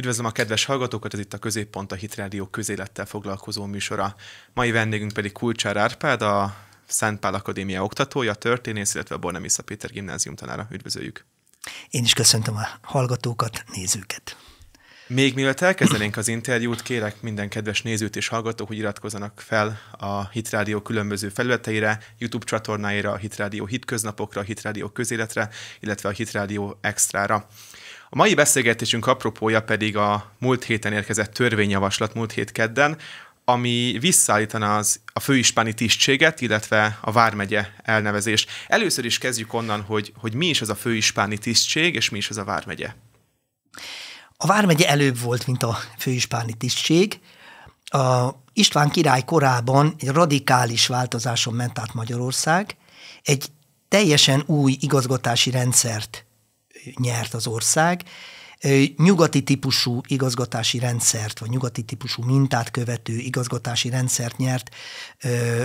Üdvözlöm a kedves hallgatókat, ez itt a Középpont a Hitrádió közélettel foglalkozó műsora. Mai vendégünk pedig Kulcsár Árpád, a Pál Akadémia oktatója, történész, illetve Bornemisza Péter gimnázium tanára. Üdvözöljük! Én is köszöntöm a hallgatókat, nézőket! Még mielőtt elkezdenénk az interjút, kérek minden kedves nézőt és hallgatók, hogy iratkozzanak fel a Hitrádió különböző felületeire, YouTube csatornáira, a Hitrádió hitköznapokra, a Hitrádió közéletre, illetve a Hitrádió extrára. A mai beszélgetésünk apropója pedig a múlt héten érkezett törvényjavaslat, múlt hét kedden, ami visszaállítaná az, a főispáni tisztséget, illetve a Vármegye elnevezést. Először is kezdjük onnan, hogy, hogy mi is az a főispáni tisztség, és mi is az a Vármegye. A Vármegye előbb volt, mint a főispáni tisztség. A István király korában egy radikális változáson ment át Magyarország, egy teljesen új igazgatási rendszert nyert az ország, nyugati típusú igazgatási rendszert, vagy nyugati típusú mintát követő igazgatási rendszert nyert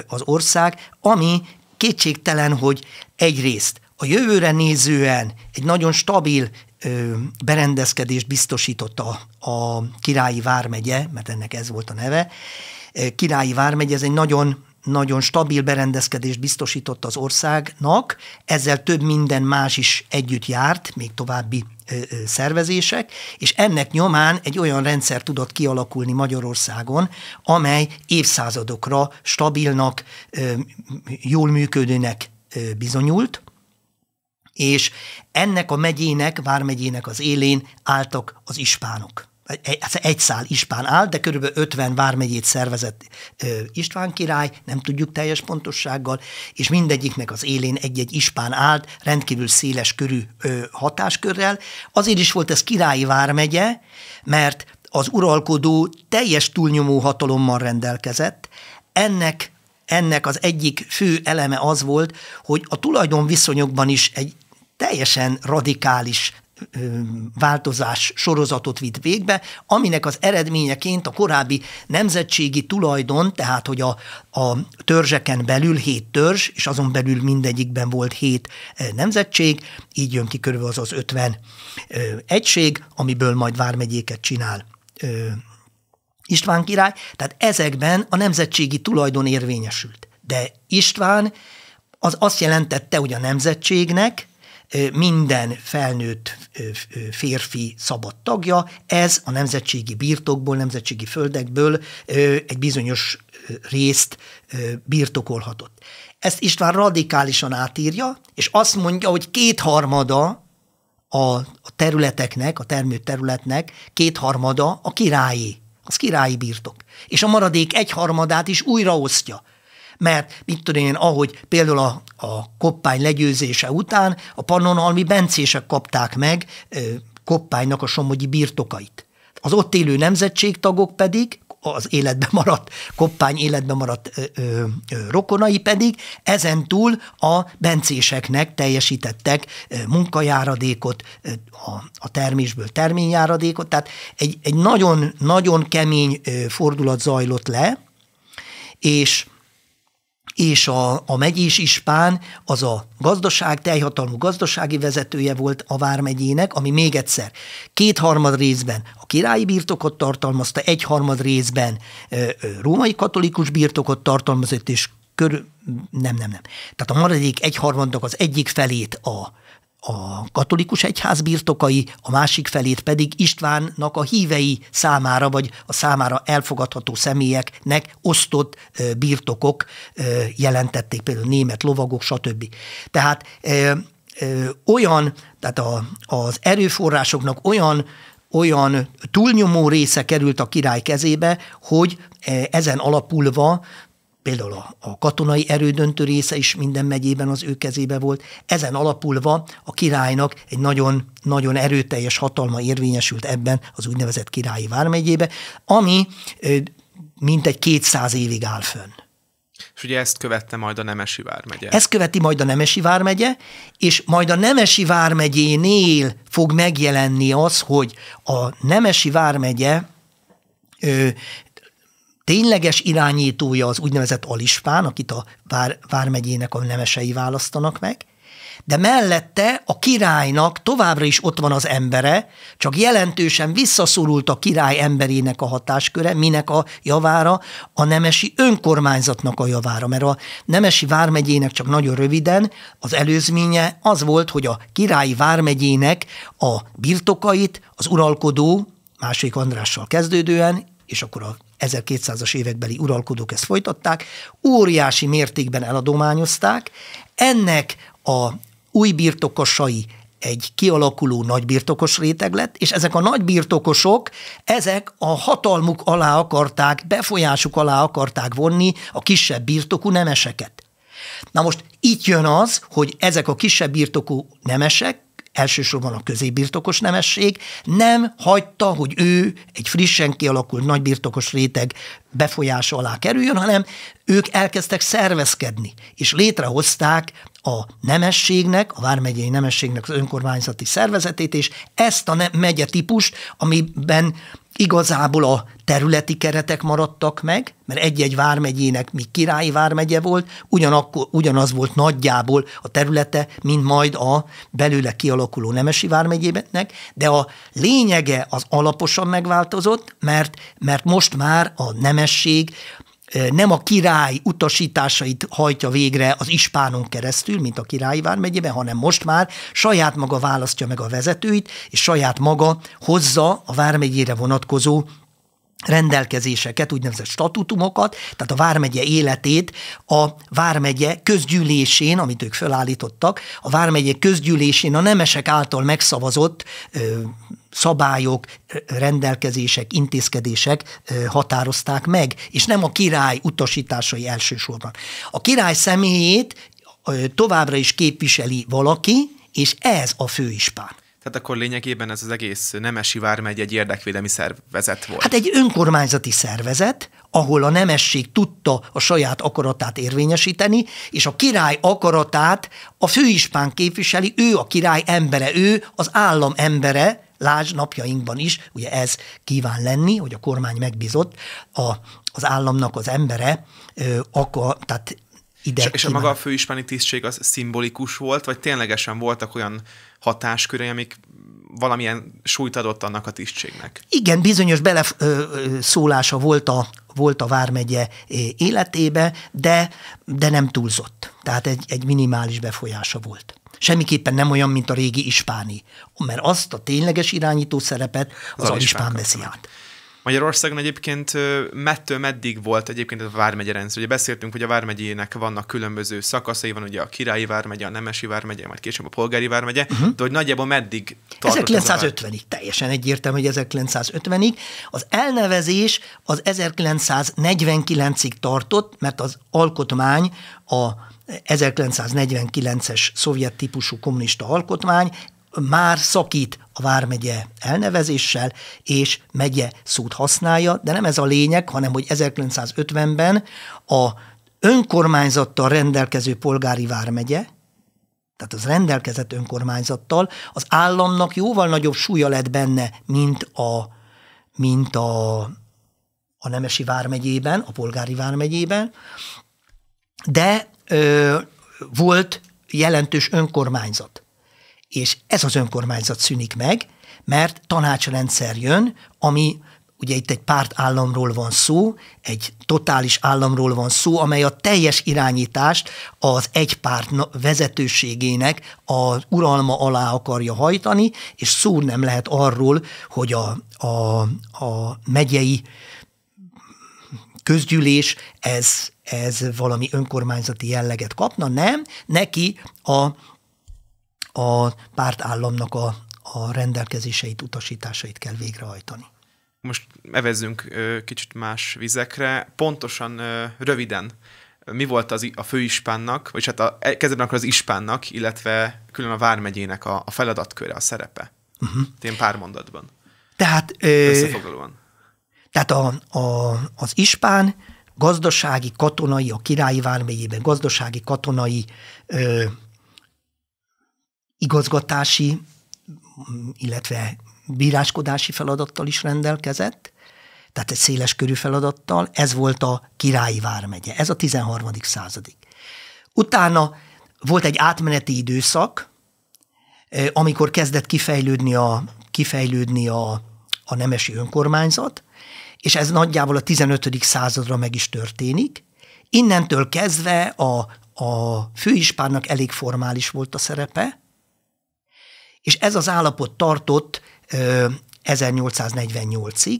az ország, ami kétségtelen, hogy egyrészt a jövőre nézően egy nagyon stabil berendezkedést biztosította a Királyi Vármegye, mert ennek ez volt a neve. Királyi Vármegye, ez egy nagyon nagyon stabil berendezkedést biztosított az országnak, ezzel több minden más is együtt járt, még további szervezések, és ennek nyomán egy olyan rendszer tudott kialakulni Magyarországon, amely évszázadokra stabilnak, jól működőnek bizonyult, és ennek a megyének, vármegyének az élén álltak az ispánok egy szál ispán áll, de körülbelül 50 vármegyét szervezett István király, nem tudjuk teljes pontossággal, és mindegyiknek az élén egy-egy ispán állt, rendkívül széles körű hatáskörrel. Azért is volt ez királyi vármegye, mert az uralkodó teljes túlnyomó hatalommal rendelkezett, ennek ennek az egyik fő eleme az volt, hogy a tulajdonviszonyokban is egy teljesen radikális változás sorozatot vitt végbe, aminek az eredményeként a korábbi nemzetségi tulajdon, tehát hogy a, a törzseken belül hét törzs, és azon belül mindegyikben volt hét nemzetség, így jön ki körülbelül az az 50 egység, amiből majd vármegyéket csinál István király, tehát ezekben a nemzetségi tulajdon érvényesült. De István az azt jelentette, hogy a nemzetségnek, minden felnőtt férfi szabad tagja, ez a nemzetségi birtokból, nemzetségi földekből egy bizonyos részt birtokolhatott. Ezt István radikálisan átírja, és azt mondja, hogy kétharmada a területeknek, a termő területnek kétharmada a királyi, az királyi birtok. És a maradék egyharmadát is újraosztja mert mit tudom én, ahogy például a, a koppány legyőzése után a pannonhalmi bencések kapták meg ö, koppánynak a somogyi birtokait. Az ott élő nemzetségtagok pedig, az életbe maradt, koppány életbe maradt ö, ö, rokonai pedig, ezen túl a bencéseknek teljesítettek ö, munkajáradékot, ö, a, a termésből terményjáradékot, tehát egy nagyon-nagyon kemény ö, fordulat zajlott le, és és a, a megyés ispán az a gazdaság, teljhatalmú gazdasági vezetője volt a Vármegyének, ami még egyszer kétharmad részben a királyi birtokot tartalmazta, egyharmad részben ö, ö, római katolikus birtokot tartalmazott, és körül, nem, nem, nem. Tehát a maradék egyharmadnak az egyik felét a a katolikus egyház birtokai, a másik felét pedig Istvánnak a hívei számára, vagy a számára elfogadható személyeknek osztott birtokok jelentették, például német lovagok, stb. Tehát olyan, tehát a, az erőforrásoknak olyan olyan túlnyomó része került a király kezébe, hogy ezen alapulva például a, a katonai erődöntő része is minden megyében az ő kezébe volt. Ezen alapulva a királynak egy nagyon, nagyon erőteljes hatalma érvényesült ebben az úgynevezett királyi vármegyébe, ami mintegy 200 évig áll fönn. És ugye ezt követte majd a Nemesi vármegye. Ezt követi majd a Nemesi vármegye, és majd a Nemesi vármegyénél fog megjelenni az, hogy a Nemesi vármegye ö, tényleges irányítója az úgynevezett alispán, akit a vár, vármegyének a nemesei választanak meg, de mellette a királynak továbbra is ott van az embere, csak jelentősen visszaszorult a király emberének a hatásköre, minek a javára, a nemesi önkormányzatnak a javára, mert a nemesi vármegyének csak nagyon röviden az előzménye az volt, hogy a királyi vármegyének a birtokait az uralkodó, második Andrással kezdődően, és akkor a 1200-as évekbeli uralkodók ezt folytatták, óriási mértékben eladományozták. Ennek a új birtokosai egy kialakuló nagybirtokos réteg lett, és ezek a nagybirtokosok, ezek a hatalmuk alá akarták, befolyásuk alá akarták vonni a kisebb birtokú nemeseket. Na most itt jön az, hogy ezek a kisebb birtokú nemesek elsősorban a közébirtokos nemesség nem hagyta, hogy ő egy frissen kialakult nagybirtokos réteg befolyása alá kerüljön, hanem ők elkezdtek szervezkedni, és létrehozták a nemességnek, a vármegyei nemességnek az önkormányzati szervezetét, és ezt a ne- megye típust, amiben Igazából a területi keretek maradtak meg, mert egy-egy vármegyének mi királyi vármegye volt, ugyanakkor, ugyanaz volt nagyjából a területe, mint majd a belőle kialakuló Nemesi vármegyének, de a lényege az alaposan megváltozott, mert, mert most már a nemesség nem a király utasításait hajtja végre az ispánon keresztül, mint a királyi vármegyében, hanem most már saját maga választja meg a vezetőit, és saját maga hozza a vármegyére vonatkozó rendelkezéseket, úgynevezett statutumokat, tehát a Vármegye életét a Vármegye közgyűlésén, amit ők felállítottak, a Vármegye közgyűlésén a nemesek által megszavazott ö, szabályok, rendelkezések, intézkedések határozták meg, és nem a király utasításai elsősorban. A király személyét továbbra is képviseli valaki, és ez a főispán. Tehát akkor lényegében ez az egész Nemesi Vármegy egy érdekvédelmi szervezet volt. Hát egy önkormányzati szervezet, ahol a nemesség tudta a saját akaratát érvényesíteni, és a király akaratát a főispán képviseli, ő a király embere, ő az állam embere, lázs napjainkban is, ugye ez kíván lenni, hogy a kormány megbízott a, az államnak az embere, ö, akar, tehát ide. És, kíván. és a maga a főispáni tisztség az szimbolikus volt, vagy ténylegesen voltak olyan hatáskörei, amik valamilyen súlyt adott annak a tisztségnek. Igen, bizonyos beleszólása volt a, volt a Vármegye életébe, de, de nem túlzott. Tehát egy, egy minimális befolyása volt. Semmiképpen nem olyan, mint a régi ispáni, mert azt a tényleges irányító szerepet az, az alispán veszi át. Magyarországon egyébként mettől meddig volt egyébként a Vármegye rendszer. Ugye beszéltünk, hogy a Vármegyének vannak különböző szakaszai, van ugye a Királyi Vármegye, a Nemesi Vármegye, majd később a Polgári Vármegye, uh-huh. de hogy nagyjából meddig tartott 1950-ig, teljesen egyértelmű, hogy 1950-ig. Az elnevezés az 1949-ig tartott, mert az alkotmány a 1949-es szovjet típusú kommunista alkotmány már szakít a vármegye elnevezéssel, és megye szót használja, de nem ez a lényeg, hanem hogy 1950-ben a önkormányzattal rendelkező polgári vármegye, tehát az rendelkezett önkormányzattal, az államnak jóval nagyobb súlya lett benne, mint a, mint a, a Nemesi vármegyében, a polgári vármegyében, de ö, volt jelentős önkormányzat. És ez az önkormányzat szűnik meg, mert tanácsrendszer jön, ami ugye itt egy párt államról van szó, egy totális államról van szó, amely a teljes irányítást az egy párt vezetőségének a uralma alá akarja hajtani, és szó nem lehet arról, hogy a, a, a megyei közgyűlés ez, ez valami önkormányzati jelleget kapna, nem, neki a a pártállamnak a, a rendelkezéseit, utasításait kell végrehajtani. Most evezzünk kicsit más vizekre. Pontosan, röviden, mi volt az, a főispánnak, vagy hát a, e, kezdetben akkor az ispánnak, illetve külön a vármegyének a, a feladatköre, a szerepe? Uh-huh. Mhm. Én pár mondatban. Tehát, Összefoglalóan. Tehát a, a, az ispán gazdasági, katonai, a királyi vármegyében gazdasági, katonai ö, igazgatási, illetve bíráskodási feladattal is rendelkezett, tehát egy széles körű feladattal, ez volt a királyi vármegye, ez a 13. századik. Utána volt egy átmeneti időszak, eh, amikor kezdett kifejlődni a, kifejlődni a, a nemesi önkormányzat, és ez nagyjából a 15. századra meg is történik. Innentől kezdve a, a főispánnak elég formális volt a szerepe, és ez az állapot tartott 1848-ig,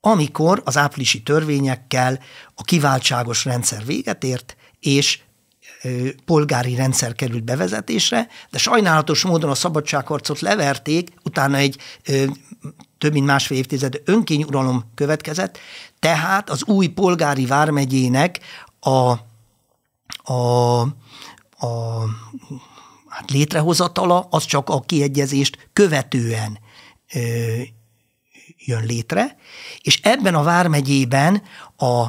amikor az áprilisi törvényekkel a kiváltságos rendszer véget ért, és polgári rendszer került bevezetésre, de sajnálatos módon a szabadságharcot leverték, utána egy több mint másfél évtized önkényuralom következett, tehát az új polgári vármegyének a, a, a Hát létrehozatala az csak a kiegyezést követően ö, jön létre, és ebben a vármegyében a,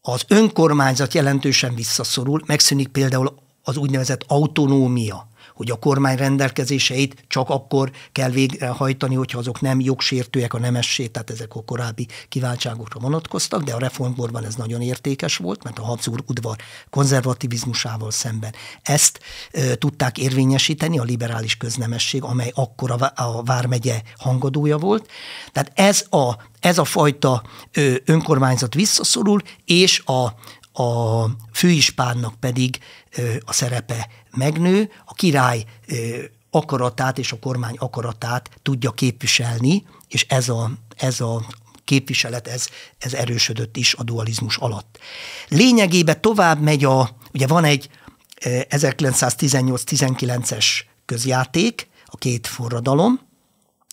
az önkormányzat jelentősen visszaszorul, megszűnik például az úgynevezett autonómia hogy a kormány rendelkezéseit csak akkor kell végrehajtani, hogyha azok nem jogsértőek a nemessé, tehát ezek a korábbi kiváltságokra vonatkoztak, de a reformkorban ez nagyon értékes volt, mert a Habsburg udvar konzervativizmusával szemben ezt e, tudták érvényesíteni, a liberális köznemesség, amely akkor a, a Vármegye hangadója volt. Tehát ez a, ez a fajta ö, önkormányzat visszaszorul, és a, a főispánnak pedig ö, a szerepe megnő, a király akaratát és a kormány akaratát tudja képviselni, és ez a, ez a képviselet, ez, ez erősödött is a dualizmus alatt. Lényegében tovább megy a, ugye van egy 1918-19-es közjáték, a két forradalom,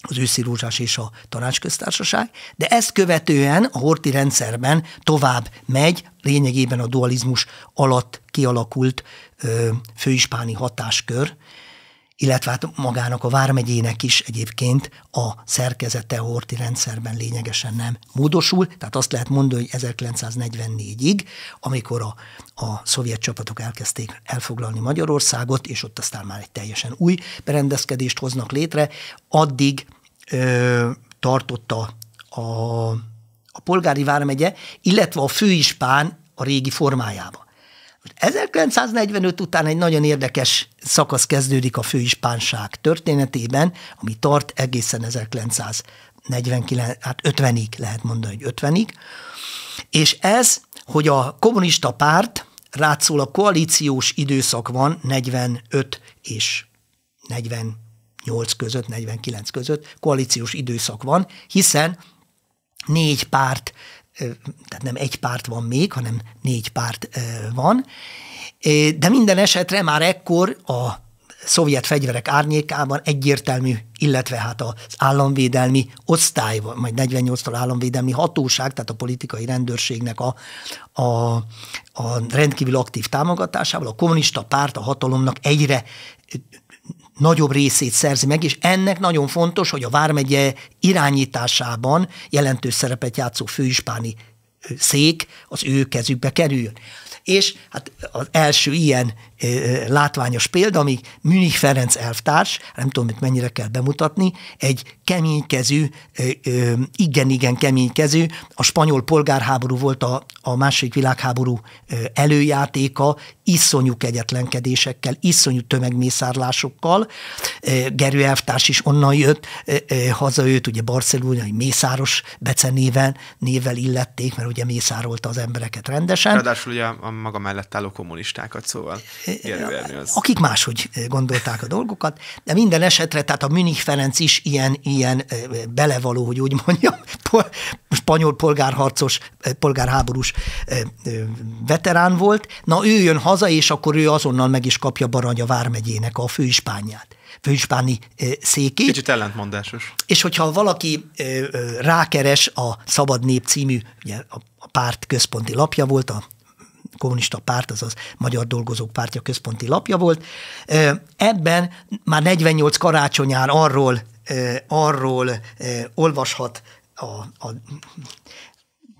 az őszi rózsás és a tanácsköztársaság, de ezt követően a horti rendszerben tovább megy lényegében a dualizmus alatt kialakult főispáni hatáskör, illetve hát magának a vármegyének is egyébként a szerkezete horti rendszerben lényegesen nem módosul, tehát azt lehet mondani, hogy 1944-ig, amikor a, a szovjet csapatok elkezdték elfoglalni Magyarországot, és ott aztán már egy teljesen új berendezkedést hoznak létre, addig ö, tartotta a, a polgári vármegye, illetve a főispán a régi formájában. Most 1945 után egy nagyon érdekes szakasz kezdődik a főispánság történetében, ami tart egészen 1949, hát 50-ig lehet mondani, hogy 50-ig, és ez, hogy a kommunista párt, rátszól a koalíciós időszak van 45 és 48 között, 49 között koalíciós időszak van, hiszen négy párt tehát nem egy párt van még, hanem négy párt van, de minden esetre már ekkor a szovjet fegyverek árnyékában egyértelmű, illetve hát az államvédelmi osztály, majd 48-tól államvédelmi hatóság, tehát a politikai rendőrségnek a, a, a rendkívül aktív támogatásával a kommunista párt a hatalomnak egyre nagyobb részét szerzi meg, és ennek nagyon fontos, hogy a Vármegye irányításában jelentős szerepet játszó főispáni szék az ő kezükbe kerüljön. És hát az első ilyen ö, látványos példa, ami Münich Ferenc elvtárs, nem tudom, hogy mennyire kell bemutatni, egy keménykezű, igen-igen keménykezű, a spanyol polgárháború volt a, a második világháború előjátéka, iszonyú kegyetlenkedésekkel, iszonyú tömegmészárlásokkal. E, Gerő elvtárs is onnan jött e, e, haza őt, ugye barcelonai Mészáros becenéven, nével névvel illették, mert ugye mészárolta az embereket rendesen. Ráadásul ugye a, a maga mellett álló kommunistákat, szóval Gerő az... Akik máshogy gondolták a dolgokat, de minden esetre, tehát a Münich Ferenc is ilyen, ilyen belevaló, hogy úgy mondjam, pol, spanyol polgárharcos, polgárháborús veterán volt. Na ő jön haza, haza, és akkor ő azonnal meg is kapja Baranya vármegyének a főispányát főispáni székét. Kicsit ellentmondásos. És hogyha valaki rákeres a Szabad Nép című, ugye a párt központi lapja volt, a kommunista párt, azaz Magyar Dolgozók Pártja központi lapja volt. Ebben már 48 karácsonyán arról, arról olvashat a, a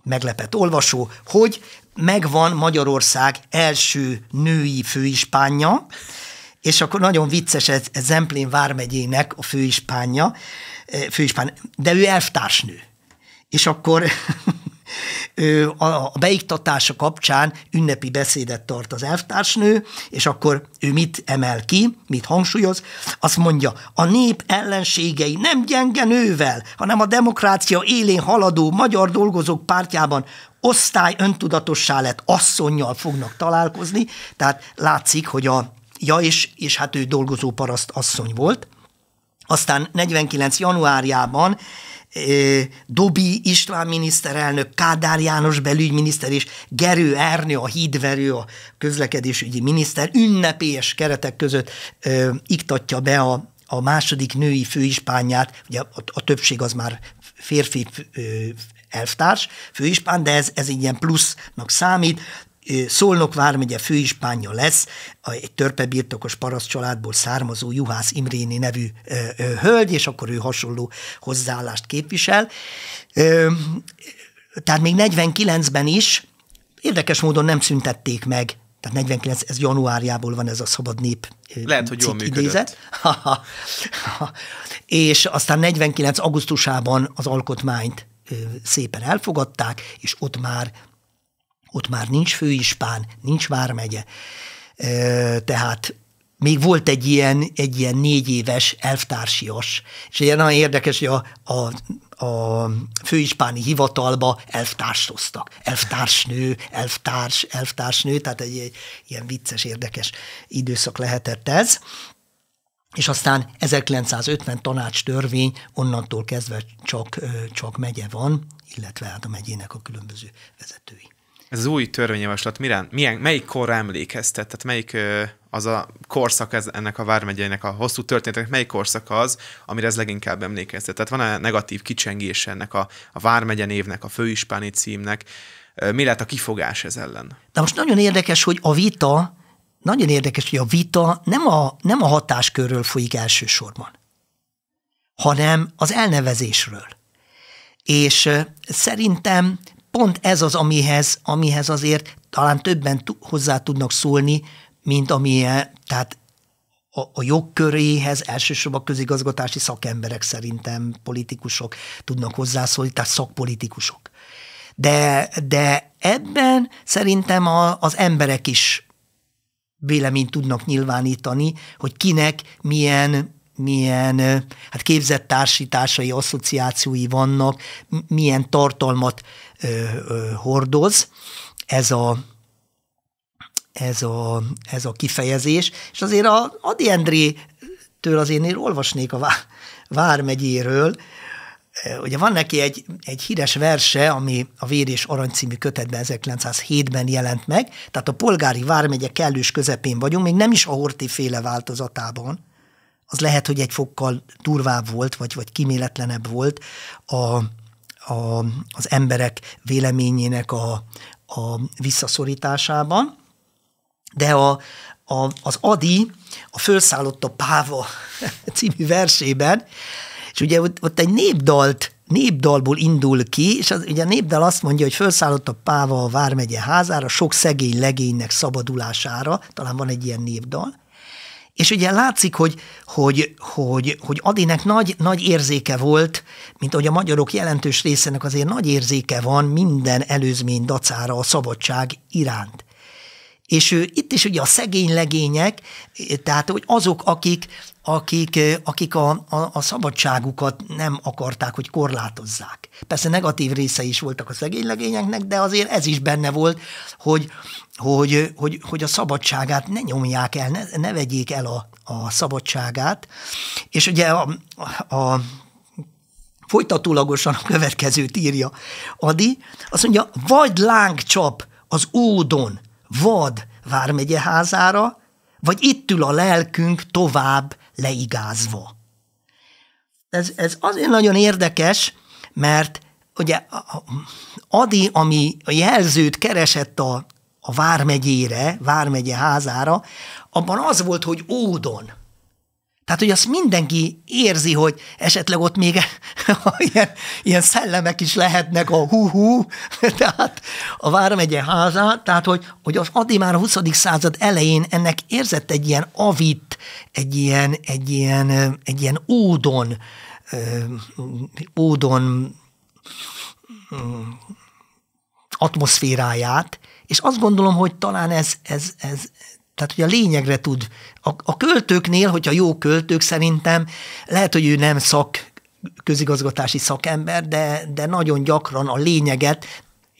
meglepett olvasó, hogy megvan Magyarország első női főispánja, és akkor nagyon vicces ez, ez Zemplén vármegyének a főispánja, eh, főispán, de ő elvtársnő. És akkor a beiktatása kapcsán ünnepi beszédet tart az elvtársnő, és akkor ő mit emel ki, mit hangsúlyoz? Azt mondja, a nép ellenségei nem gyenge nővel, hanem a demokrácia élén haladó magyar dolgozók pártjában osztály öntudatossá lett asszonynal fognak találkozni, tehát látszik, hogy a ja, és, és hát ő dolgozó paraszt asszony volt. Aztán 49. januárjában Dobi István miniszterelnök, Kádár János belügyminiszter és Gerő Ernő, a hídverő, a közlekedésügyi miniszter ünnepélyes keretek között ö, iktatja be a, a második női főispányát, ugye a, a többség az már férfi elvtárs, főispán, de ez, ez egy ilyen plusznak számít. Szolnok vármegye főispánja lesz egy törpebirtokos paraszt családból származó Juhász Imréni nevű ö, ö, hölgy, és akkor ő hasonló hozzáállást képvisel. Ö, tehát még 49-ben is érdekes módon nem szüntették meg tehát 49, ez januárjából van ez a szabad nép Lehet, hogy jól működött. és aztán 49. augusztusában az alkotmányt szépen elfogadták, és ott már, ott már nincs főispán, nincs vármegye. Tehát még volt egy ilyen, egy ilyen négy éves elftársias, és ilyen nagyon érdekes, hogy a, a a főispáni hivatalba elvtársoztak. Elvtársnő, elvtárs, elvtársnő, tehát egy, egy ilyen vicces, érdekes időszak lehetett ez és aztán 1950 tanács törvény, onnantól kezdve csak, csak megye van, illetve hát a megyének a különböző vezetői. Ez az új törvényjavaslat milyen, milyen, melyik korra emlékeztet? Tehát melyik az a korszak ez, ennek a vármegyeinek, a hosszú történetek, melyik korszak az, amire ez leginkább emlékeztet? Tehát van-e negatív kicsengés ennek a, a vármegye névnek, a főispáni címnek? Mi lehet a kifogás ez ellen? De most nagyon érdekes, hogy a vita nagyon érdekes, hogy a vita nem a, nem a hatáskörről folyik elsősorban, hanem az elnevezésről. És szerintem pont ez az, amihez, amihez azért talán többen hozzá tudnak szólni, mint amilyen, tehát a, a jogköréhez elsősorban közigazgatási szakemberek szerintem politikusok tudnak hozzászólni, tehát szakpolitikusok. De, de ebben szerintem a, az emberek is véleményt tudnak nyilvánítani, hogy kinek milyen milyen hát képzett társításai, asszociációi vannak, milyen tartalmat ö, ö, hordoz ez a, ez, a, ez a kifejezés. És azért a Adi Endrétől től én olvasnék a Vármegyéről, ugye van neki egy, egy híres verse, ami a Vér és Arany című kötetben 1907-ben jelent meg, tehát a polgári vármegye kellős közepén vagyunk, még nem is a Horti féle változatában, az lehet, hogy egy fokkal durvább volt, vagy, vagy kiméletlenebb volt a, a, az emberek véleményének a, a visszaszorításában, de a, a, az Adi a Fölszállott a Páva című versében és ugye ott, ott egy népdalt népdalból indul ki, és az, ugye a népdal azt mondja, hogy felszállott a páva a Vármegye házára, sok szegény legénynek szabadulására, talán van egy ilyen népdal, és ugye látszik, hogy, hogy, hogy, hogy Adinek nagy, nagy érzéke volt, mint ahogy a magyarok jelentős részének azért nagy érzéke van minden előzmény dacára a szabadság iránt. És ő, itt is ugye a szegény legények, tehát hogy azok, akik, akik, eh, akik a, a, a szabadságukat nem akarták, hogy korlátozzák. Persze negatív része is voltak a szegénylegényeknek, de azért ez is benne volt, hogy, hogy, hogy, hogy a szabadságát ne nyomják el, ne, ne vegyék el a, a szabadságát. És ugye a, a folytatólagosan a következőt írja Adi, azt mondja, vagy lángcsap az ódon vad vármegyeházára, házára, vagy itt ül a lelkünk tovább leigázva. Ez, ez azért nagyon érdekes, mert ugye Adi, ami a jelzőt keresett a, a Vármegyére, Vármegye házára, abban az volt, hogy ódon. Tehát, hogy azt mindenki érzi, hogy esetleg ott még ilyen, ilyen szellemek is lehetnek a hú-hú, tehát a Vármegye háza, tehát, hogy, hogy az Adi már a 20. század elején ennek érzett egy ilyen avit egy ilyen, egy ilyen, egy ilyen ódon, ódon atmoszféráját, és azt gondolom, hogy talán ez, ez, ez tehát hogy a lényegre tud. A, a költőknél, hogyha jó költők szerintem, lehet, hogy ő nem szak, közigazgatási szakember, de, de nagyon gyakran a lényeget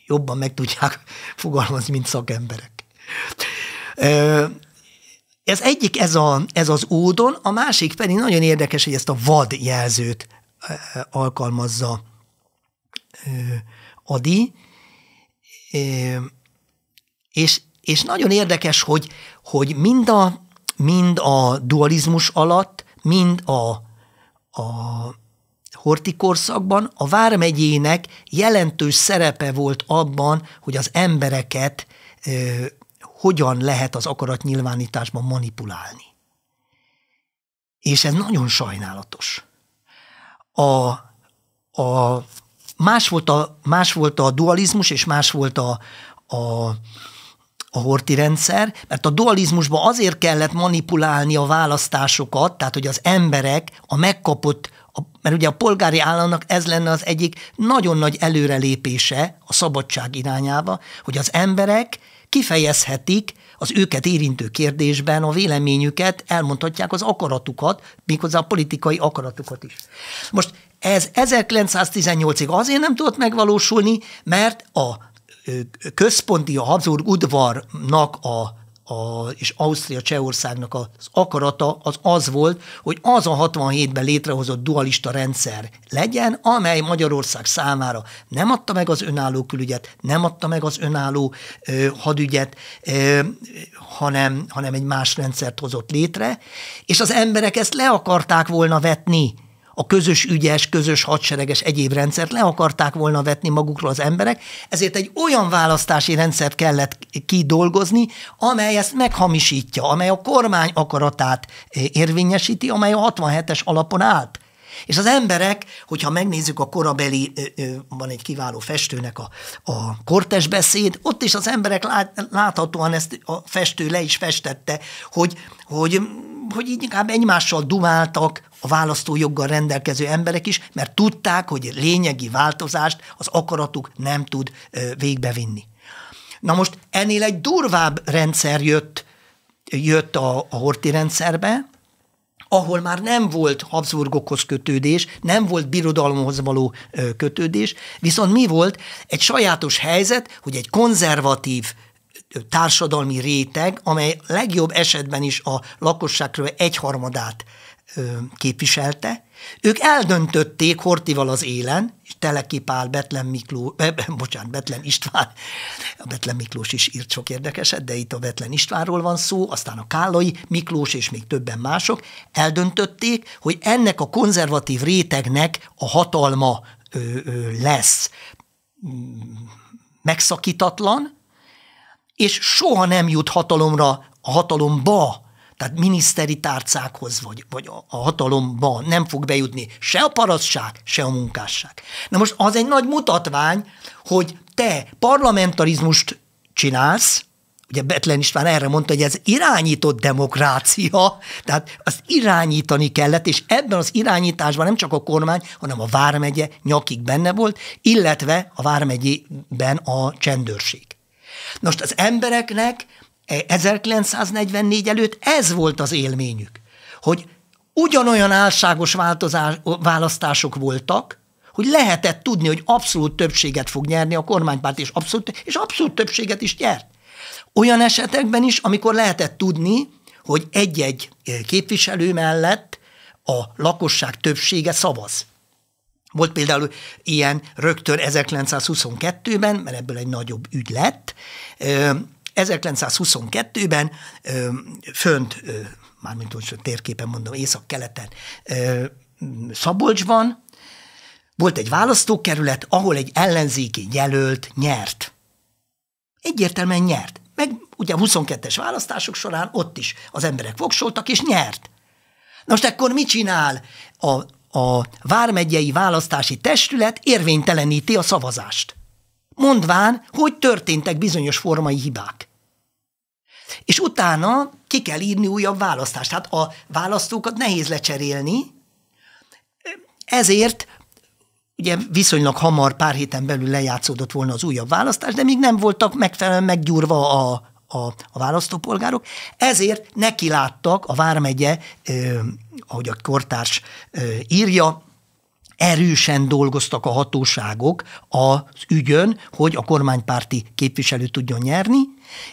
jobban meg tudják fogalmazni, mint szakemberek. Ez egyik ez, a, ez az ódon, a másik pedig nagyon érdekes, hogy ezt a vad jelzőt alkalmazza Adi, és, és nagyon érdekes, hogy, hogy mind, a, mind a dualizmus alatt, mind a, a hortikorszakban a vármegyének jelentős szerepe volt abban, hogy az embereket hogyan lehet az akaratnyilvánításban manipulálni. És ez nagyon sajnálatos. A, a, más, volt a, más volt a dualizmus, és más volt a, a, a horti rendszer, mert a dualizmusban azért kellett manipulálni a választásokat, tehát hogy az emberek a megkapott, a, mert ugye a polgári államnak ez lenne az egyik nagyon nagy előrelépése a szabadság irányába, hogy az emberek kifejezhetik az őket érintő kérdésben a véleményüket, elmondhatják az akaratukat, méghozzá a politikai akaratukat is. Most ez 1918-ig azért nem tudott megvalósulni, mert a központi, a Habsburg udvarnak a a, és Ausztria Csehországnak az akarata az az volt, hogy az a 67-ben létrehozott dualista rendszer legyen, amely Magyarország számára nem adta meg az önálló külügyet, nem adta meg az önálló ö, hadügyet, ö, hanem, hanem egy más rendszert hozott létre, és az emberek ezt le akarták volna vetni, a közös ügyes, közös hadsereges egyéb rendszert le akarták volna vetni magukról az emberek, ezért egy olyan választási rendszert kellett kidolgozni, amely ezt meghamisítja, amely a kormány akaratát eh, érvényesíti, amely a 67-es alapon állt. És az emberek, hogyha megnézzük a korabeli, van egy kiváló festőnek a, a kortes beszéd, ott is az emberek lát, láthatóan ezt a festő le is festette, hogy, hogy, hogy így inkább egymással dumáltak a választójoggal rendelkező emberek is, mert tudták, hogy lényegi változást az akaratuk nem tud végbevinni. Na most ennél egy durvább rendszer jött, jött a, a horti rendszerbe, ahol már nem volt Habsburgokhoz kötődés, nem volt birodalomhoz való kötődés, viszont mi volt? Egy sajátos helyzet, hogy egy konzervatív társadalmi réteg, amely legjobb esetben is a lakosságról egyharmadát képviselte, ők eldöntötték Hortival az élen, és telekipál Betlen Mikló, eh, bocsánat, Betlen István, a Betlen Miklós is írt sok érdekeset, de itt a Betlen Istvánról van szó, aztán a Kállai Miklós és még többen mások, eldöntötték, hogy ennek a konzervatív rétegnek a hatalma ö, ö, lesz mm, megszakítatlan, és soha nem jut hatalomra, a hatalomba tehát miniszteri tárcákhoz, vagy, vagy a hatalomba nem fog bejutni se a parasztság, se a munkásság. Na most az egy nagy mutatvány, hogy te parlamentarizmust csinálsz, ugye Betlen István erre mondta, hogy ez irányított demokrácia, tehát az irányítani kellett, és ebben az irányításban nem csak a kormány, hanem a vármegye nyakig benne volt, illetve a vármegyében a csendőrség. Most az embereknek 1944 előtt ez volt az élményük, hogy ugyanolyan álságos változás, választások voltak, hogy lehetett tudni, hogy abszolút többséget fog nyerni a kormánypárt, és abszolút, és abszolút többséget is nyert. Olyan esetekben is, amikor lehetett tudni, hogy egy-egy eh, képviselő mellett a lakosság többsége szavaz. Volt például ilyen rögtön 1922-ben, mert ebből egy nagyobb ügy lett, eh, 1922-ben fönt, mármint úgy térképen mondom, észak-keleten, Szabolcsban volt egy választókerület, ahol egy ellenzéki jelölt nyert. Egyértelműen nyert. Meg ugye a 22-es választások során ott is az emberek voksoltak, és nyert. Na most akkor mit csinál a, a Vármegyei Választási Testület? Érvényteleníti a szavazást mondván, hogy történtek bizonyos formai hibák. És utána ki kell írni újabb választást. Tehát a választókat nehéz lecserélni, ezért ugye viszonylag hamar, pár héten belül lejátszódott volna az újabb választás, de még nem voltak megfelelően meggyúrva a, a, a választópolgárok, ezért neki láttak a Vármegye, eh, ahogy a kortárs eh, írja, erősen dolgoztak a hatóságok az ügyön, hogy a kormánypárti képviselő tudjon nyerni,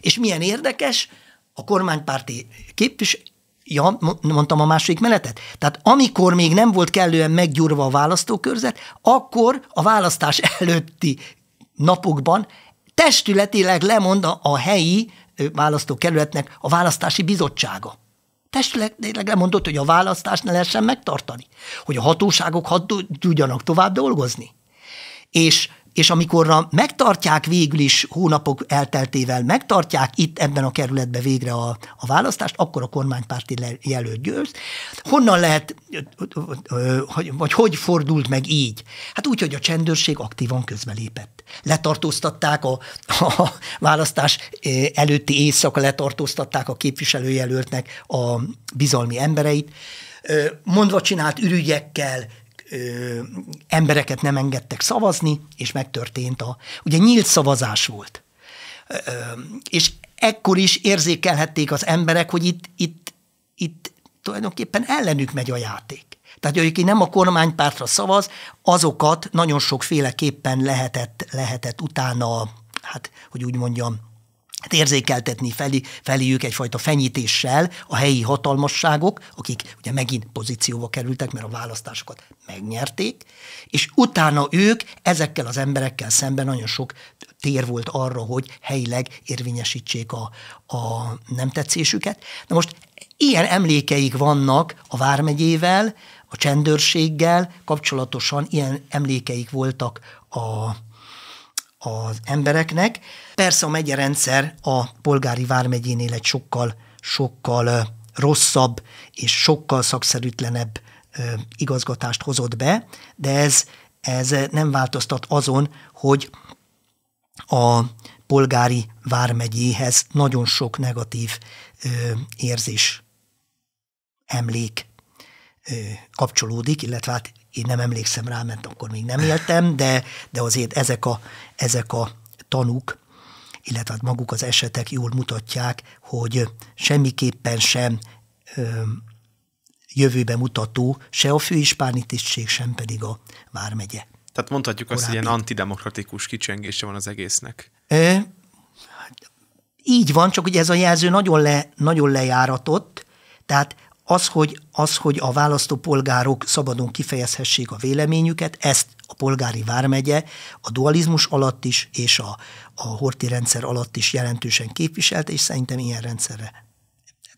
és milyen érdekes, a kormánypárti képviselő, ja, mondtam a második menetet. Tehát amikor még nem volt kellően meggyúrva a választókörzet, akkor a választás előtti napokban testületileg lemond a, a helyi választókerületnek a választási bizottsága testleg lemondott, hogy a választást ne lehessen megtartani, hogy a hatóságok hadd tudjanak tovább dolgozni. És és amikorra megtartják végül is hónapok elteltével, megtartják itt ebben a kerületben végre a, a választást, akkor a kormánypárti jelölt győz. Honnan lehet, vagy, vagy hogy fordult meg így? Hát úgy, hogy a csendőrség aktívan közbelépett. Letartóztatták a, a választás előtti éjszaka, letartóztatták a képviselőjelöltnek a bizalmi embereit, mondva csinált ürügyekkel, ö, embereket nem engedtek szavazni, és megtörtént a... Ugye nyílt szavazás volt. Ö, és ekkor is érzékelhették az emberek, hogy itt, itt, itt tulajdonképpen ellenük megy a játék. Tehát, hogy aki nem a kormánypártra szavaz, azokat nagyon sokféleképpen lehetett, lehetett utána, hát, hogy úgy mondjam, Hát érzékeltetni felé, feléjük egyfajta fenyítéssel a helyi hatalmasságok, akik ugye megint pozícióba kerültek, mert a választásokat megnyerték, és utána ők ezekkel az emberekkel szemben nagyon sok tér volt arra, hogy helyileg érvényesítsék a, a nem tetszésüket. Na most ilyen emlékeik vannak a Vármegyével, a csendőrséggel kapcsolatosan, ilyen emlékeik voltak a az embereknek. Persze a rendszer a polgári vármegyénél egy sokkal, sokkal rosszabb és sokkal szakszerűtlenebb igazgatást hozott be, de ez, ez nem változtat azon, hogy a polgári vármegyéhez nagyon sok negatív ö, érzés, emlék ö, kapcsolódik, illetve hát én nem emlékszem rá, mert akkor még nem éltem, de, de azért ezek a, ezek a tanúk, illetve hát maguk az esetek jól mutatják, hogy semmiképpen sem ö, jövőbe mutató se a főispáni tisztség, sem pedig a Vármegye. Tehát mondhatjuk korábbi. azt, hogy ilyen antidemokratikus kicsengése van az egésznek. E, így van, csak ugye ez a jelző nagyon, le, nagyon lejáratott, tehát az, hogy, az, hogy a választópolgárok szabadon kifejezhessék a véleményüket, ezt a polgári vármegye a dualizmus alatt is és a, a horti rendszer alatt is jelentősen képviselte, és szerintem ilyen rendszerre.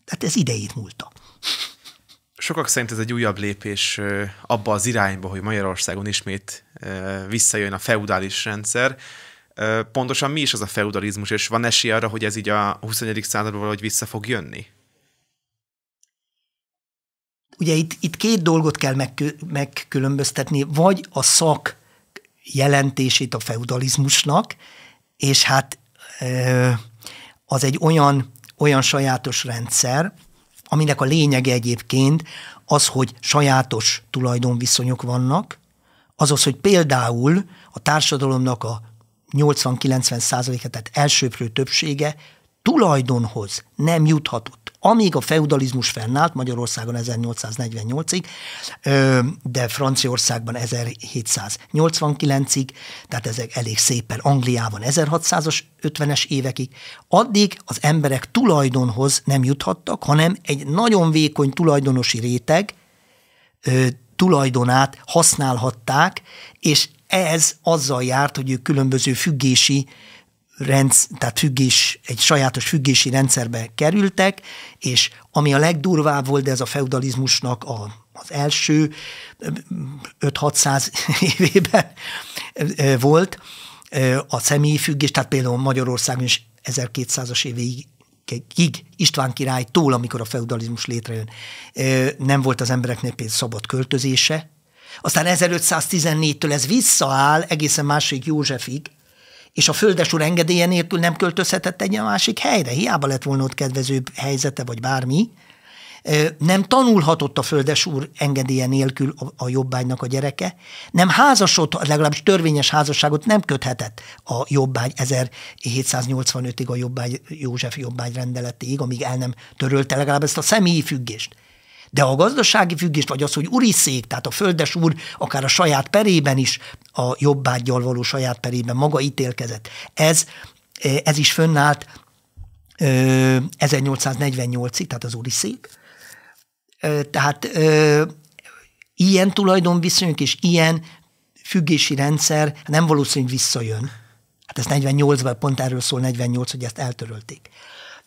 Tehát ez idejét múlta. Sokak szerint ez egy újabb lépés abba az irányba, hogy Magyarországon ismét visszajön a feudális rendszer. Pontosan mi is az a feudalizmus, és van esély arra, hogy ez így a 21. században valahogy vissza fog jönni? Ugye itt, itt két dolgot kell meg, megkülönböztetni, vagy a szak jelentését a feudalizmusnak, és hát az egy olyan, olyan sajátos rendszer, aminek a lényege egyébként az, hogy sajátos tulajdonviszonyok vannak, azaz, hogy például a társadalomnak a 80-90 százaléka, tehát elsőprő többsége tulajdonhoz nem juthatott, amíg a feudalizmus fennállt Magyarországon 1848-ig, de Franciaországban 1789-ig, tehát ezek elég szépen Angliában 1600-as 50-es évekig, addig az emberek tulajdonhoz nem juthattak, hanem egy nagyon vékony tulajdonosi réteg tulajdonát használhatták, és ez azzal járt, hogy ők különböző függési rendsz, tehát függés, egy sajátos függési rendszerbe kerültek, és ami a legdurvább volt, de ez a feudalizmusnak a, az első 5-600 évében volt, a személyi függés, tehát például Magyarországon is 1200-as évig kig István királytól, amikor a feudalizmus létrejön, nem volt az embereknek például szabad költözése, aztán 1514-től ez visszaáll egészen második Józsefig, és a földesúr engedélye nélkül nem költözhetett egy másik helyre, hiába lett volna ott kedvezőbb helyzete, vagy bármi, nem tanulhatott a földes úr engedélye nélkül a, a jobbágynak a gyereke, nem házasot, legalábbis törvényes házasságot nem köthetett a jobbágy 1785-ig a jobbágy, József jobbágy rendeletéig, amíg el nem törölte legalább ezt a személyi függést. De a gazdasági függést, vagy az, hogy uriszék, tehát a földes úr akár a saját perében is, a jobbágyjal való saját perében maga ítélkezett, ez, eh, ez is fönnállt 1848-ig, eh, tehát az uriszék. Eh, tehát ilyen tulajdonviszonyok és ilyen függési rendszer nem valószínű, hogy visszajön. Hát ez 48-ban, pont erről szól 48, hogy ezt eltörölték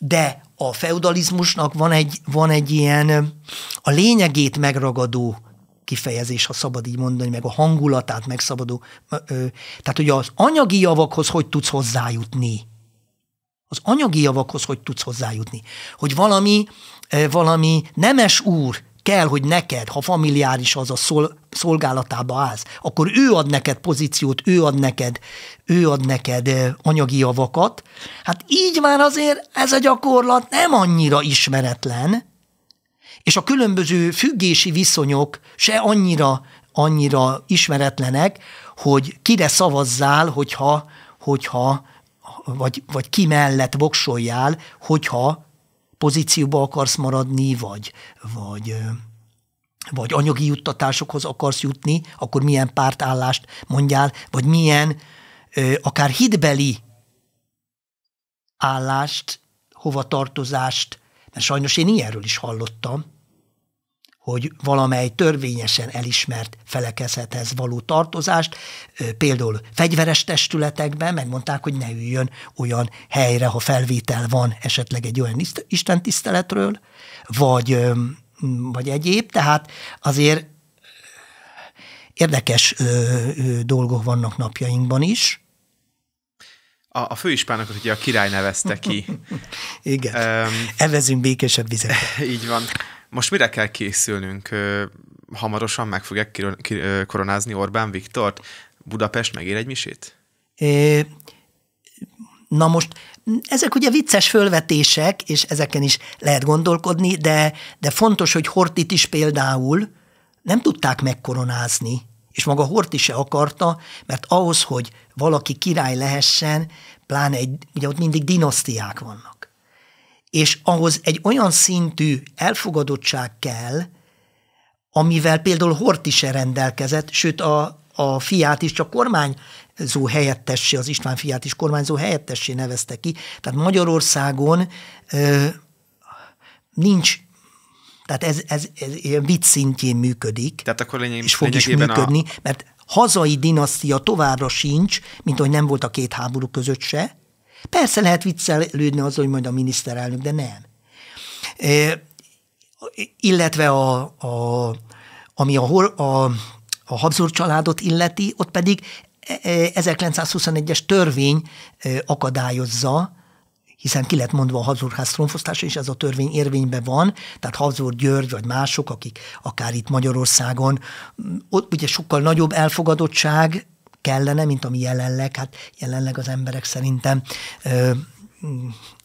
de a feudalizmusnak van egy, van egy ilyen a lényegét megragadó kifejezés, ha szabad így mondani, meg a hangulatát megszabadó. Tehát, hogy az anyagi javakhoz hogy tudsz hozzájutni? Az anyagi javakhoz hogy tudsz hozzájutni? Hogy valami, valami nemes úr kell, hogy neked, ha familiáris az a szol, szolgálatába állsz, akkor ő ad neked pozíciót, ő ad neked, ő ad neked anyagi javakat. Hát így már azért ez a gyakorlat nem annyira ismeretlen, és a különböző függési viszonyok se annyira, annyira ismeretlenek, hogy kire szavazzál, hogyha, hogyha vagy, vagy ki mellett voksoljál, hogyha pozícióba akarsz maradni, vagy, vagy, vagy anyagi juttatásokhoz akarsz jutni, akkor milyen pártállást mondjál, vagy milyen akár hitbeli állást, hova tartozást, mert sajnos én ilyenről is hallottam, hogy valamely törvényesen elismert felekezethez való tartozást, például fegyveres testületekben megmondták, hogy ne üljön olyan helyre, ha felvétel van esetleg egy olyan istentiszteletről, vagy, vagy egyéb. Tehát azért érdekes dolgok vannak napjainkban is. A, a főispánokat ugye a király nevezte ki. Igen. Um, Evezünk békésebb vizet. Így van. Most mire kell készülnünk? Hamarosan meg fogják koronázni Orbán Viktort? Budapest megér egy misét? É, na most ezek ugye vicces fölvetések, és ezeken is lehet gondolkodni, de, de fontos, hogy Hortit is például nem tudták megkoronázni, és maga Horti se akarta, mert ahhoz, hogy valaki király lehessen, pláne egy, ugye ott mindig dinasztiák vannak és ahhoz egy olyan szintű elfogadottság kell, amivel például Horti se rendelkezett, sőt a, a fiát is csak kormányzó helyettessé, az István fiát is kormányzó helyettessé nevezte ki. Tehát Magyarországon ö, nincs tehát ez, ez, ez ilyen vicc szintjén működik, Tehát akkor lényeg, és fog is működni, a... mert hazai dinasztia továbbra sincs, mint ahogy nem volt a két háború között se, Persze lehet viccelődni az, hogy majd a miniszterelnök, de nem. E, illetve a, a, ami a, a, a Habsburg családot illeti, ott pedig 1921-es e, e, törvény akadályozza, hiszen ki lett mondva a Habsburgház tronfosztása, és ez a törvény érvényben van, tehát Habsburg György vagy mások, akik akár itt Magyarországon, ott ugye sokkal nagyobb elfogadottság kellene, mint ami jelenleg. Hát jelenleg az emberek szerintem ö,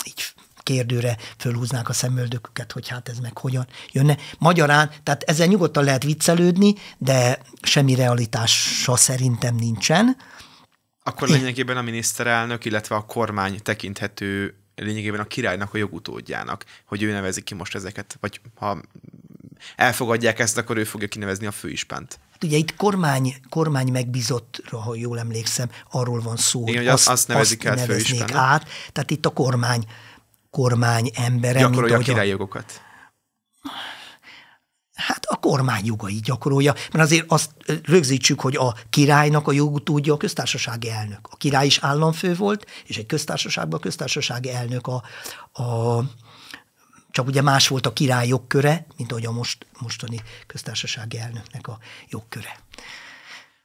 így kérdőre fölhúznák a szemöldöküket, hogy hát ez meg hogyan jönne. Magyarán, tehát ezzel nyugodtan lehet viccelődni, de semmi realitása szerintem nincsen. Akkor lényegében a miniszterelnök, illetve a kormány tekinthető lényegében a királynak, a jogutódjának, hogy ő nevezi ki most ezeket, vagy ha elfogadják ezt, akkor ő fogja kinevezni a főispánt ugye itt kormány, kormány megbízottról, ha jól emlékszem, arról van szó, Igen, hogy azt, azt nevezik azt át neveznék át. Tehát itt a kormány, kormány embere. Gyakorolja mint, a királyjogokat. Hát a kormány jogai gyakorolja, mert azért azt rögzítsük, hogy a királynak a jog utódja a köztársasági elnök. A király is államfő volt, és egy köztársaságban a köztársasági elnök a, a csak ugye más volt a király jogköre, mint ahogy a most, mostani köztársasági elnöknek a jogköre.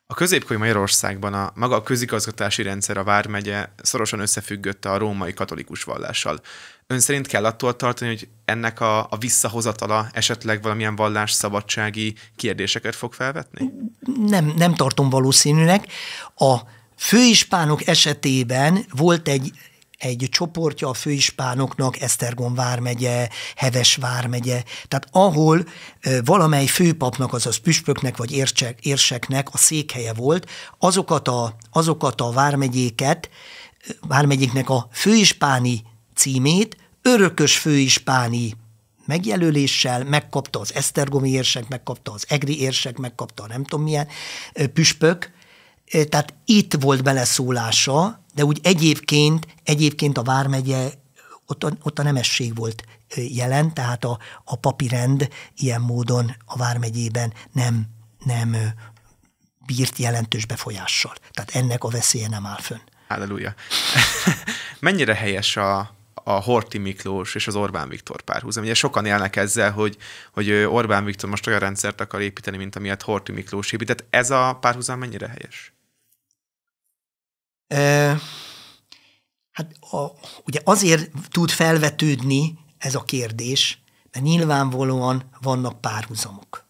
A középkori Magyarországban a maga a közigazgatási rendszer, a Vármegye szorosan összefüggött a római katolikus vallással. Ön szerint kell attól tartani, hogy ennek a, a visszahozatala esetleg valamilyen szabadsági kérdéseket fog felvetni? Nem, nem tartom valószínűnek. A főispánok esetében volt egy egy csoportja a főispánoknak, Esztergom vármegye, Heves vármegye, tehát ahol valamely főpapnak, azaz püspöknek vagy érsek, érseknek a székhelye volt, azokat a, azokat a vármegyéket, vármegyéknek a főispáni címét örökös főispáni megjelöléssel, megkapta az esztergomi érsek, megkapta az egri érsek, megkapta a nem tudom milyen püspök, tehát itt volt beleszólása, de úgy egyébként, egyébként a Vármegye, ott a, ott a nemesség volt jelen, tehát a, a papirend ilyen módon a Vármegyében nem, nem bírt jelentős befolyással. Tehát ennek a veszélye nem áll fönn. Halleluja. Mennyire helyes a, a Horti Miklós és az Orbán Viktor párhuzam. Ugye sokan élnek ezzel, hogy, hogy Orbán Viktor most olyan rendszert akar építeni, mint amilyet Horti Miklós épített. Ez a párhuzam mennyire helyes? Hát a, ugye azért tud felvetődni ez a kérdés, mert nyilvánvalóan vannak párhuzamok.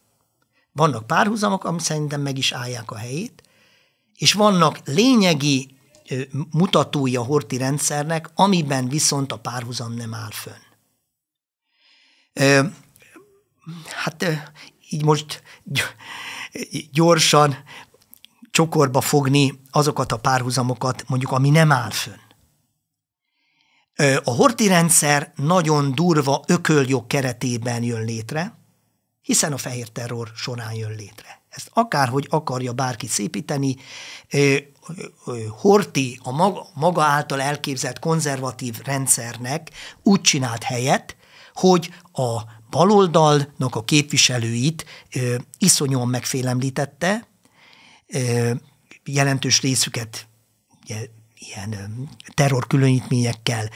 Vannak párhuzamok, ami szerintem meg is állják a helyét, és vannak lényegi mutatói a horti rendszernek, amiben viszont a párhuzam nem áll fönn. Hát így most gyorsan csokorba fogni azokat a párhuzamokat, mondjuk, ami nem áll fönn. A horti rendszer nagyon durva ököljog keretében jön létre, hiszen a fehér terror során jön létre. Ezt akárhogy akarja bárki szépíteni, Horti a maga, által elképzelt konzervatív rendszernek úgy csinált helyet, hogy a baloldalnak a képviselőit iszonyúan megfélemlítette, jelentős részüket ugye, ilyen terrorkülönítményekkel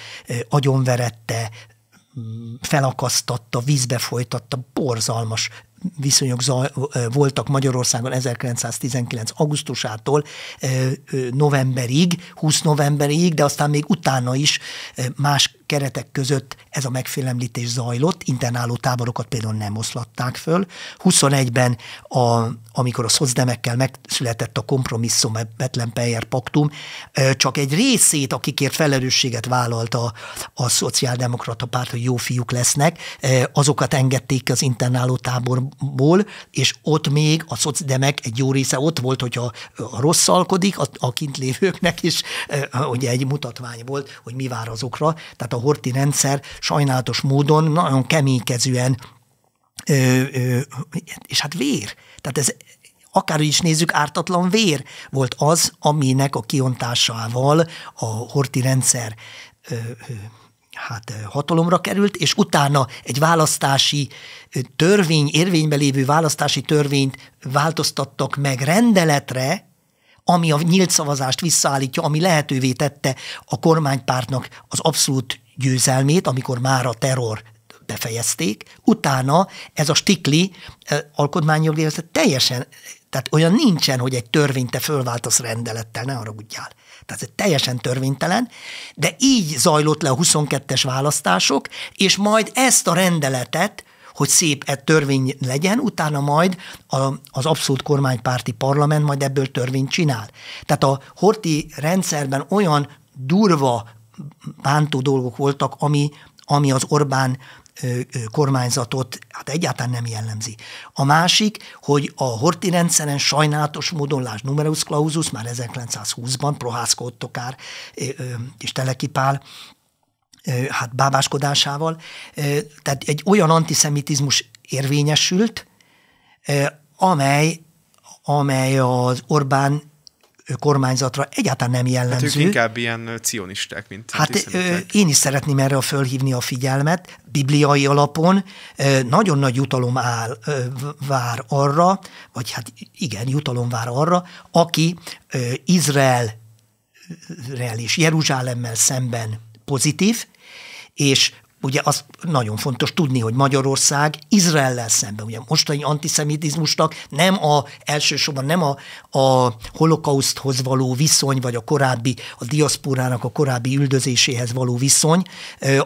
agyonverette, felakasztatta, vízbe folytatta, borzalmas viszonyok zaj, voltak Magyarországon 1919. augusztusától novemberig, 20 novemberig, de aztán még utána is más keretek között ez a megfélemlítés zajlott, internáló táborokat például nem oszlatták föl. 21-ben, a, amikor a szozdemekkel megszületett a kompromisszum, betlen paktum, csak egy részét, akikért felelősséget vállalt a, a szociáldemokrata párt, hogy jó fiúk lesznek, azokat engedték az internáló tábor szempontból, és ott még a szocdemek egy jó része ott volt, hogyha rosszalkodik, a, a kint lévőknek is ugye egy mutatvány volt, hogy mi vár azokra. Tehát a horti rendszer sajnálatos módon nagyon keménykezően Ö, ö, és hát vér. Tehát ez, akárhogy is nézzük, ártatlan vér volt az, aminek a kiontásával a horti rendszer ö, ö, hát hatalomra került, és utána egy választási törvény, érvénybe lévő választási törvényt változtattak meg rendeletre, ami a nyílt szavazást visszaállítja, ami lehetővé tette a kormánypártnak az abszolút győzelmét, amikor már a terror befejezték, utána ez a stikli alkotmányjogi teljesen, tehát olyan nincsen, hogy egy törvényt te fölváltasz rendelettel, ne haragudjál. Tehát ez teljesen törvénytelen, de így zajlott le a 22-es választások, és majd ezt a rendeletet hogy szép egy törvény legyen, utána majd a, az abszolút kormánypárti parlament majd ebből törvényt csinál. Tehát a horti rendszerben olyan durva bántó dolgok voltak, ami, ami az Orbán kormányzatot, hát egyáltalán nem jellemzi. A másik, hogy a Horti rendszeren sajnálatos módon, lásd numerus clausus, már 1920-ban Prohászka Ottokár és Telekipál hát bábáskodásával, tehát egy olyan antiszemitizmus érvényesült, amely, amely az Orbán kormányzatra egyáltalán nem jellemző. Hát ők inkább ilyen cionisták, mint Hát én is szeretném erre fölhívni a figyelmet. Bibliai alapon nagyon nagy jutalom áll, vár arra, vagy hát igen, jutalom vár arra, aki Izrael és Jeruzsálemmel szemben pozitív, és ugye az nagyon fontos tudni, hogy Magyarország Izraellel szemben, ugye mostani antiszemitizmusnak nem a, elsősorban nem a, a holokauszthoz való viszony, vagy a korábbi, a diaszpórának a korábbi üldözéséhez való viszony,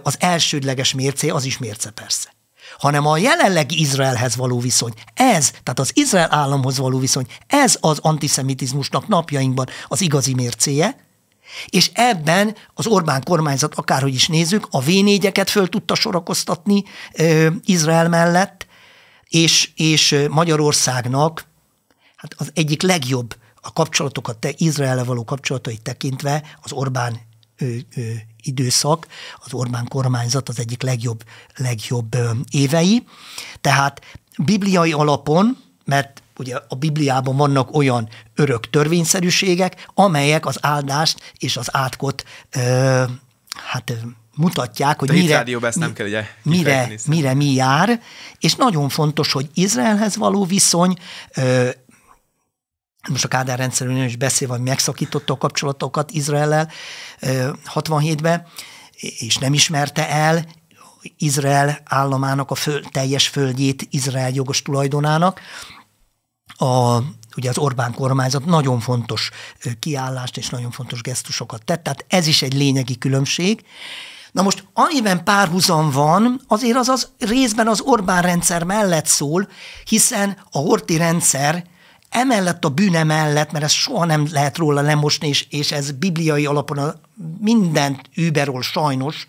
az elsődleges mércé, az is mérce persze hanem a jelenlegi Izraelhez való viszony. Ez, tehát az Izrael államhoz való viszony, ez az antiszemitizmusnak napjainkban az igazi mércéje, és ebben az Orbán kormányzat, akárhogy is nézzük, a v föl tudta sorakoztatni ö, Izrael mellett, és, és Magyarországnak hát az egyik legjobb a kapcsolatokat, te Izrael való kapcsolatait tekintve az Orbán ö, ö, időszak, az Orbán kormányzat az egyik legjobb, legjobb ö, évei. Tehát bibliai alapon, mert ugye a Bibliában vannak olyan örök törvényszerűségek, amelyek az áldást és az átkot ö, hát mutatják, hogy mire, ezt mi, nem kell ugye mire, mire mi jár, és nagyon fontos, hogy Izraelhez való viszony, ö, most a Kádár rendszerűen is beszél, hogy megszakította a kapcsolatokat Izraellel 67-ben, és nem ismerte el Izrael államának a föl, teljes földjét Izrael jogos tulajdonának, a, ugye az Orbán kormányzat nagyon fontos kiállást és nagyon fontos gesztusokat tett, tehát ez is egy lényegi különbség. Na most, amiben párhuzam van, azért az, az részben az Orbán rendszer mellett szól, hiszen a horti rendszer emellett a bűne mellett, mert ezt soha nem lehet róla lemosni, és, és ez bibliai alapon a, mindent überol sajnos,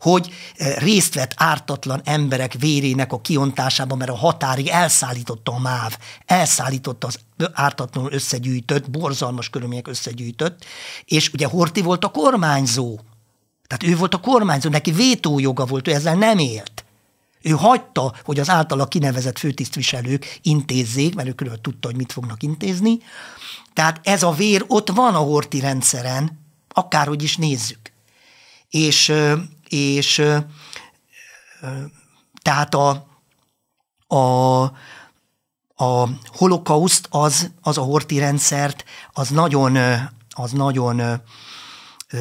hogy eh, részt vett ártatlan emberek vérének a kiontásában, mert a határig elszállította a MÁV, elszállította az ártatlanul összegyűjtött, borzalmas körülmények összegyűjtött, és ugye Horti volt a kormányzó. Tehát ő volt a kormányzó, neki vétójoga volt, ő ezzel nem élt. Ő hagyta, hogy az általa kinevezett főtisztviselők intézzék, mert ő külön tudta, hogy mit fognak intézni. Tehát ez a vér ott van a horti rendszeren, akárhogy is nézzük. És és tehát a, a, a holokauszt, az, az a horti rendszert, az nagyon, az nagyon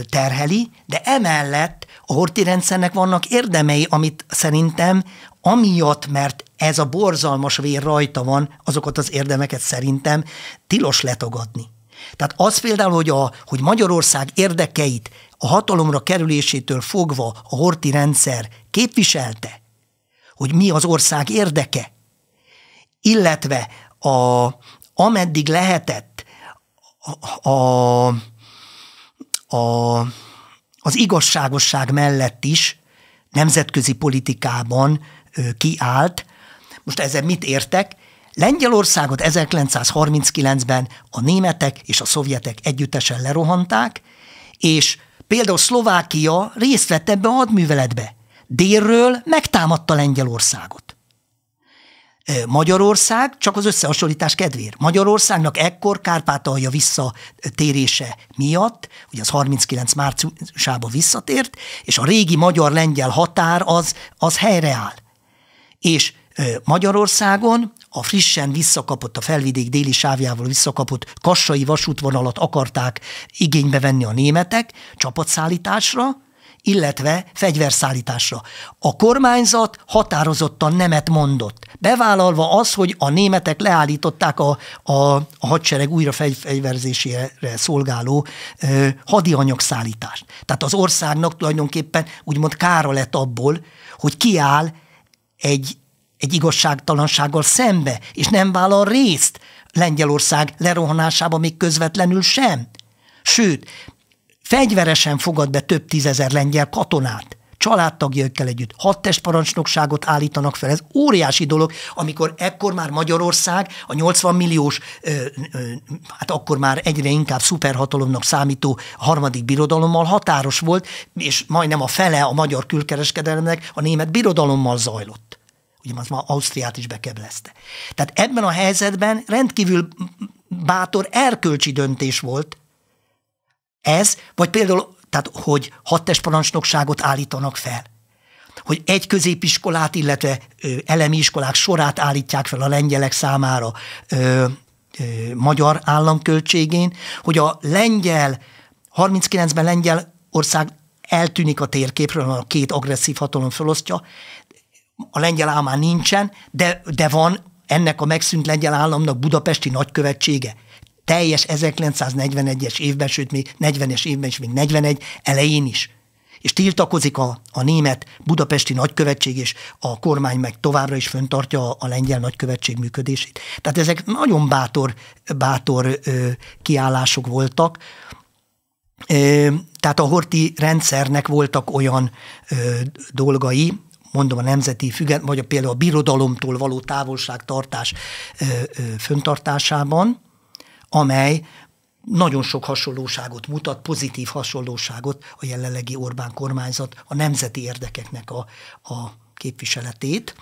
terheli, de emellett a horti rendszernek vannak érdemei, amit szerintem amiatt, mert ez a borzalmas vér rajta van, azokat az érdemeket szerintem tilos letagadni. Tehát az például, hogy, a, hogy Magyarország érdekeit a hatalomra kerülésétől fogva a horti rendszer képviselte, hogy mi az ország érdeke, illetve a, ameddig lehetett a, a, a, az igazságosság mellett is nemzetközi politikában kiállt. Most ezzel mit értek? Lengyelországot 1939-ben a németek és a szovjetek együttesen lerohanták, és Például Szlovákia részt vett ebbe a hadműveletbe. Délről megtámadta Lengyelországot. Magyarország, csak az összehasonlítás kedvéért, Magyarországnak ekkor Kárpátalja visszatérése miatt, ugye az 39 márciusába visszatért, és a régi magyar-lengyel határ az, az helyreáll. És Magyarországon a frissen visszakapott, a felvidék déli sávjával visszakapott kassai vasútvonalat akarták igénybe venni a németek csapatszállításra, illetve fegyverszállításra. A kormányzat határozottan nemet mondott, bevállalva az, hogy a németek leállították a, a, a hadsereg újra fegyverzésére szolgáló ö, hadianyagszállítást. Tehát az országnak tulajdonképpen úgymond kára lett abból, hogy kiáll egy egy igazságtalansággal szembe, és nem vállal részt Lengyelország lerohanásába még közvetlenül sem. Sőt, fegyveresen fogad be több tízezer lengyel katonát családtagjaikkel együtt hadtestparancsnokságot állítanak fel. Ez óriási dolog, amikor ekkor már Magyarország a 80 milliós, ö, ö, hát akkor már egyre inkább szuperhatalomnak számító harmadik birodalommal határos volt, és majdnem a fele a magyar külkereskedelemnek a német birodalommal zajlott. Ugye az ma Ausztriát is bekebelezte. Tehát ebben a helyzetben rendkívül bátor erkölcsi döntés volt ez, vagy például, tehát, hogy hattes parancsnokságot állítanak fel hogy egy középiskolát, illetve ö, elemi iskolák sorát állítják fel a lengyelek számára ö, ö, magyar államköltségén, hogy a lengyel, 39-ben Lengyelország eltűnik a térképről, a két agresszív hatalom felosztja, a lengyel állam már nincsen, de, de van ennek a megszűnt lengyel államnak budapesti nagykövetsége. Teljes 1941-es évben, sőt még 40-es évben is, még 41 elején is. És tiltakozik a, a német budapesti nagykövetség, és a kormány meg továbbra is föntartja a, a lengyel nagykövetség működését. Tehát ezek nagyon bátor, bátor ö, kiállások voltak. Ö, tehát a horti rendszernek voltak olyan ö, dolgai, mondom a nemzeti függet, vagy a, például a birodalomtól való távolságtartás ö, ö, föntartásában, amely nagyon sok hasonlóságot mutat, pozitív hasonlóságot a jelenlegi Orbán kormányzat a nemzeti érdekeknek a, a képviseletét.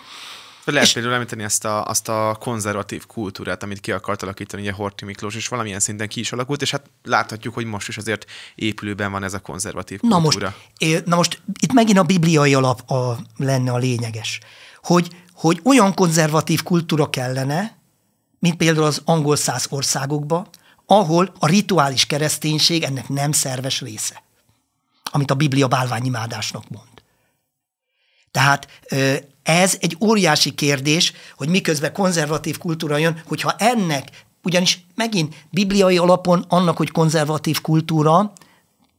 Lehet és... például említeni ezt a, azt a konzervatív kultúrát, amit ki akart alakítani ugye Horti Miklós, és valamilyen szinten ki is alakult, és hát láthatjuk, hogy most is azért épülőben van ez a konzervatív kultúra. Na most, é, na most itt megint a bibliai alap a, lenne a lényeges, hogy, hogy olyan konzervatív kultúra kellene, mint például az angol száz országokba, ahol a rituális kereszténység ennek nem szerves része, amit a Biblia bálványimádásnak mond. Tehát ez egy óriási kérdés, hogy miközben konzervatív kultúra jön, hogyha ennek, ugyanis megint bibliai alapon annak, hogy konzervatív kultúra,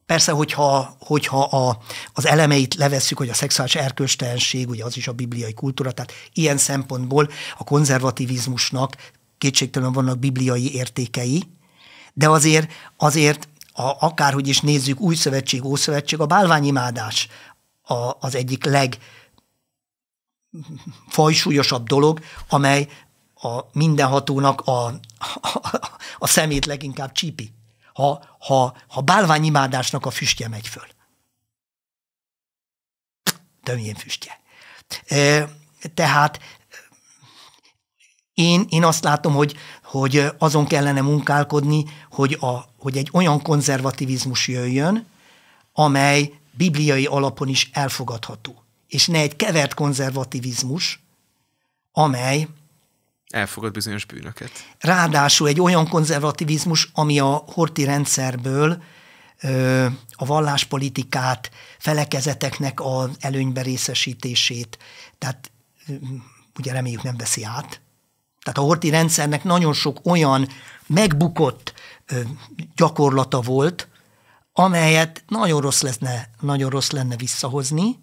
Persze, hogyha, hogyha a, az elemeit levesszük, hogy a szexuális erkölcstelenség, ugye az is a bibliai kultúra, tehát ilyen szempontból a konzervativizmusnak kétségtelen vannak bibliai értékei, de azért, azért a, akárhogy is nézzük, új szövetség, ószövetség, a bálványimádás a, az egyik leg, fajsúlyosabb dolog, amely a mindenhatónak a, a, a szemét leginkább csípi. Ha, ha, ha bálványimádásnak a füstje megy föl. Tömjén füstje. E, tehát én, én azt látom, hogy, hogy azon kellene munkálkodni, hogy, a, hogy egy olyan konzervativizmus jöjjön, amely bibliai alapon is elfogadható és ne egy kevert konzervativizmus, amely elfogad bizonyos bűnöket. Ráadásul egy olyan konzervativizmus, ami a horti rendszerből ö, a valláspolitikát, felekezeteknek az előnybe részesítését, tehát ö, ugye reméljük nem veszi át. Tehát a horti rendszernek nagyon sok olyan megbukott ö, gyakorlata volt, amelyet nagyon rossz lenne, nagyon rossz lenne visszahozni,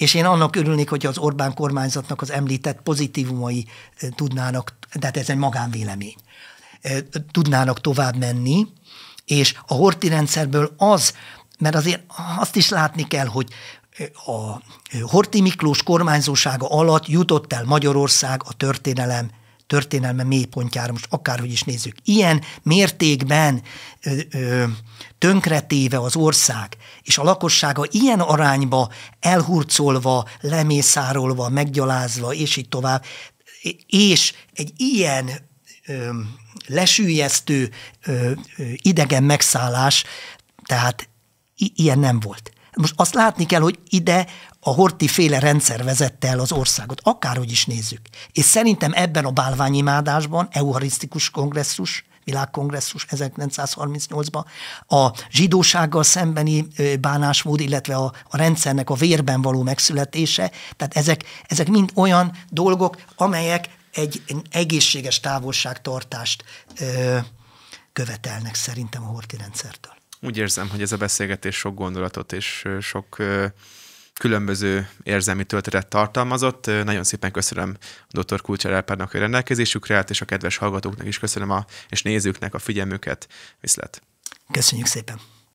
és én annak örülnék, hogy az Orbán kormányzatnak az említett pozitívumai tudnának, tehát ez egy magánvélemény, tudnának tovább menni, és a horti rendszerből az, mert azért azt is látni kell, hogy a Horti Miklós kormányzósága alatt jutott el Magyarország a történelem történelme mélypontjára, most akárhogy is nézzük. Ilyen mértékben ö, ö, tönkretéve az ország, és a lakossága ilyen arányba elhurcolva, lemészárolva, meggyalázva, és így tovább, és egy ilyen ö, lesülyeztő ö, ö, idegen megszállás, tehát i- ilyen nem volt. Most azt látni kell, hogy ide a horti féle rendszer vezette el az országot, akárhogy is nézzük. És szerintem ebben a bálványimádásban, euharisztikus kongresszus, világkongresszus 1938-ban, a zsidósággal szembeni bánásmód, illetve a, a rendszernek a vérben való megszületése, tehát ezek, ezek mind olyan dolgok, amelyek egy, egy egészséges távolságtartást ö, követelnek szerintem a horti rendszertől. Úgy érzem, hogy ez a beszélgetés sok gondolatot és sok ö, különböző érzelmi töltetet tartalmazott. Nagyon szépen köszönöm a dr. Kulcsár Elpárnak a rendelkezésükre és a kedves hallgatóknak is köszönöm, a, és nézőknek a figyelmüket. Viszlet! Köszönjük szépen!